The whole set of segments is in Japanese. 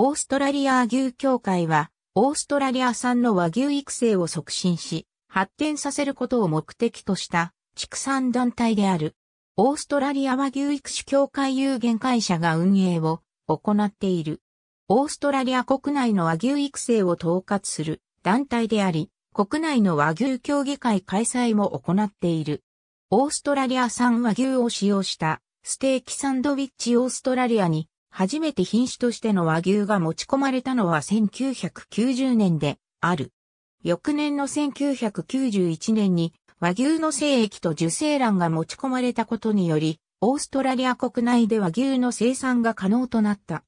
オーストラリア牛協会は、オーストラリア産の和牛育成を促進し、発展させることを目的とした畜産団体である。オーストラリア和牛育種協会有限会社が運営を行っている。オーストラリア国内の和牛育成を統括する団体であり、国内の和牛協議会開催も行っている。オーストラリア産和牛を使用したステーキサンドウィッチオーストラリアに初めて品種としての和牛が持ち込まれたのは1990年である。翌年の1991年に和牛の生液と受精卵が持ち込まれたことにより、オーストラリア国内で和牛の生産が可能となった。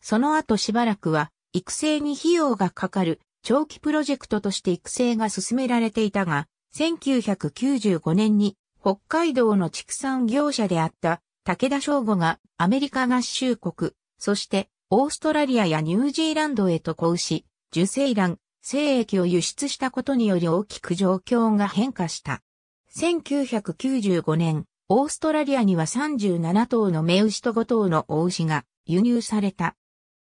その後しばらくは育成に費用がかかる長期プロジェクトとして育成が進められていたが、1995年に北海道の畜産業者であった武田正吾がアメリカ合衆国、そしてオーストラリアやニュージーランドへと航し、受精卵、精液を輸出したことにより大きく状況が変化した。1995年、オーストラリアには37頭のウ牛と5頭の大牛が輸入された。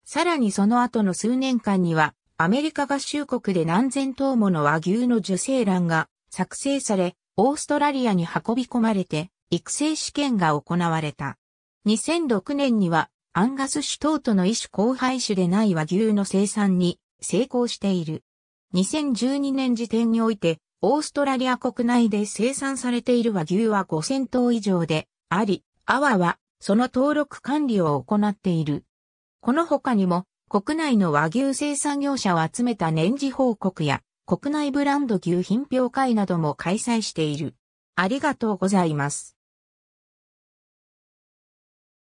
さらにその後の数年間には、アメリカ合衆国で何千頭もの和牛の受精卵が作成され、オーストラリアに運び込まれて、育成試験が行われた。2006年にはアンガス種等との一種交配種でない和牛の生産に成功している。2012年時点において、オーストラリア国内で生産されている和牛は5000頭以上であり、アワはその登録管理を行っている。この他にも、国内の和牛生産業者を集めた年次報告や、国内ブランド牛品評会なども開催している。ありがとうございます。